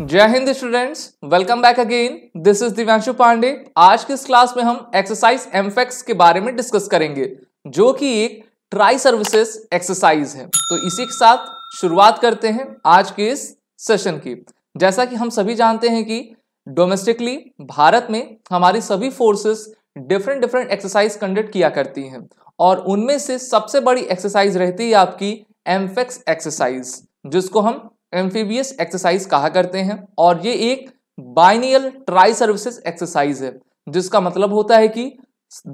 जय हिंद students welcome back again this is Divyanshu Pandey आज की इस क्लास में हम एक्सरसाइज एमफेक्स के बारे में डिस्कस करेंगे जो कि एक ट्राई सर्विसेस एक्सरसाइज है तो इसी के साथ शुरुआत करते हैं आज के इस सेशन की जैसा कि हम सभी जानते हैं कि डोमेस्टिकली भारत में हमारी सभी forces different different exercise conduct किया करती हैं और उनमें से सबसे बड़ी एक्सरसाइज रहती है आपकी एमफेक्स एक्सरसाइज जिसको हम एम्फीबियस एक्सरसाइज कहा करते हैं और ये एक बाइनियल ट्राई सर्विसेज एक्सरसाइज है जिसका मतलब होता है कि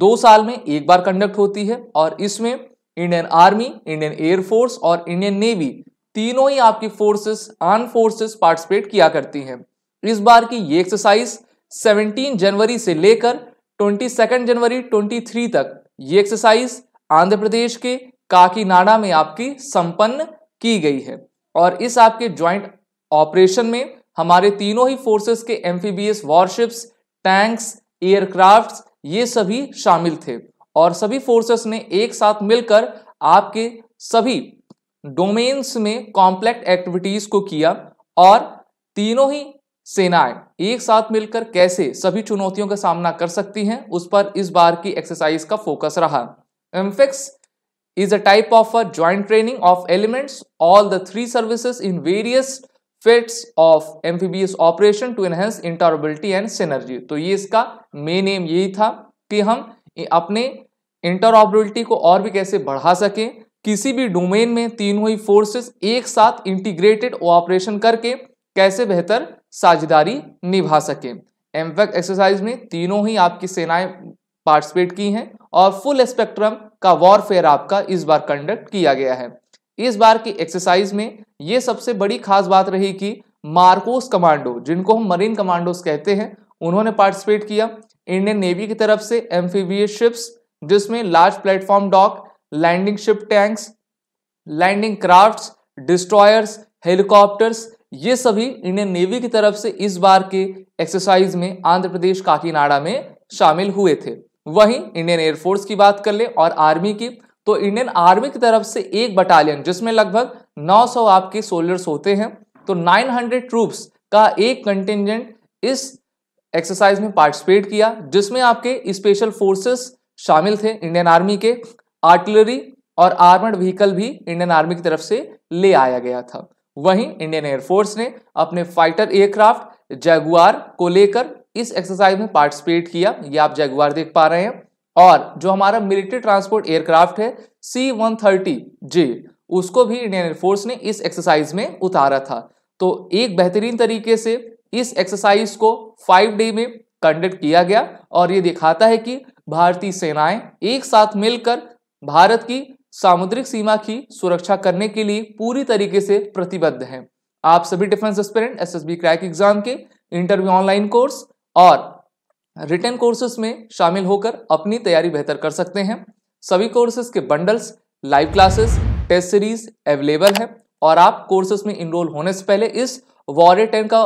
दो साल में एक बार कंडक्ट होती है और इसमें इंडियन आर्मी इंडियन एयरफोर्स और इंडियन नेवी तीनों ही आपकी फोर्सेस आर्म फोर्सेस पार्टिसिपेट किया करती हैं इस बार की ये एक्सरसाइज 17 जनवरी से लेकर 22 जनवरी 23 तक ये एक्सरसाइज आंध्र प्रदेश के काकीनाडा में आपकी संपन्न की गई है और इस आपके ज्वाइंट ऑपरेशन में हमारे तीनों ही फोर्सेस के एम्फीबीएस वॉरशिप्स टैंक्स एयरक्राफ्ट ये सभी शामिल थे और सभी फोर्सेस ने एक साथ मिलकर आपके सभी डोमेन्स में कॉम्प्लेक्ट एक्टिविटीज को किया और तीनों ही सेनाएं एक साथ मिलकर कैसे सभी चुनौतियों का सामना कर सकती हैं उस पर इस बार की एक्सरसाइज का फोकस रहा Amphex is a type of a joint training of elements, all the three services in various fits of amphibious operation to enhance interoperability and synergy to ye iska main aim यही tha ki हम अपने interoperability को और भी कैसे बढ़ा sake किसी भी डोमेन में तीनों ही फोर्सेस एक साथ इंटीग्रेटेड ऑपरेशन करके कैसे बेहतर साझेदारी निभा सके एमवेक एक्सरसाइज में तीनों ही आपकी सेनाएं पार्टिसिपेट की हैं और फुल स्पेक्ट्रम का वॉरफेयर आपका इस बार कंडक्ट किया गया है इस बार की एक्सरसाइज में ये सबसे बड़ी खास बात रही कि मार्कोस कमांडो जिनको हम मरीन कमांडोस कहते हैं उन्होंने पार्टिसिपेट किया इंडियन नेवी की तरफ से एम्फीबियस शिप्स जिसमें large platform dock landing ship tanks landing crafts destroyers helicopters ये सभी इंडियन नेवी की तरफ से इस बार के एक्सरसाइज में आंध्र प्रदेश काकीनाडा में शामिल हुए थे वहीं इंडियन एयरफोर्स की बात कर ले और आर्मी की तो इंडियन आर्मी की तरफ से एक बटालियन जिसमें लगभग 900 आपके सोल्जर्स होते हैं तो 900 ट्रूप्स का एक कंटिजेंट इस एक्सरसाइज में पार्टिसिपेट किया जिसमें आपके स्पेशल फोर्सेस शामिल थे इंडियन आर्मी के आर्टिलरी और आर्मर्ड व्हीकल भी इंडियन आर्मी की तरफ से ले आया गया था वहीं इंडियन एयरफोर्स ने अपने फाइटर एयरक्राफ्ट जैगुआर को लेकर इस एक्सरसाइज में पार्टिसिपेट किया ये आप जगवार देख पा रहे हैं और जो हमारा मिलिट्री ट्रांसपोर्ट एयरक्राफ्ट है सी वन थर्टी जे उसको भी इंडियन एयरफोर्स ने इस एक्सरसाइज में उतारा था तो एक बेहतरीन तरीके से इस एक्सरसाइज को फाइव डे में कंडक्ट किया गया और ये दिखाता है कि भारतीय सेनाएं एक साथ मिलकर भारत की सामुद्रिक सीमा की सुरक्षा करने के लिए पूरी तरीके से प्रतिबद्ध हैं आप सभी defence S SSB crack exam के इंटरव्यू ऑनलाइन कोर्स और रिटर्न कोर्सेज में शामिल होकर अपनी तैयारी बेहतर कर सकते हैं सभी कोर्सेज के bundles live classes test series available है और आप कोर्सेज में इनरोल होने से पहले इस वॉरे टेन का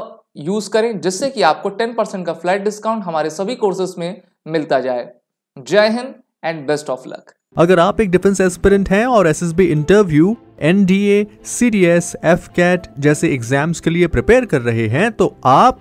यूज़ करें जिससे कि आपको टेन परसेंट का फ्लैट डिस्काउंट हमारे सभी कोर्सेज में मिलता जाए जय हिंद एंड बेस्ट ऑफ लक अगर आप एक डिफेंस एस्पिरेंट हैं और S interview N D A C D S F CAT जैसे एग्जाम्स के लिए प्रिपेयर कर रहे हैं तो आप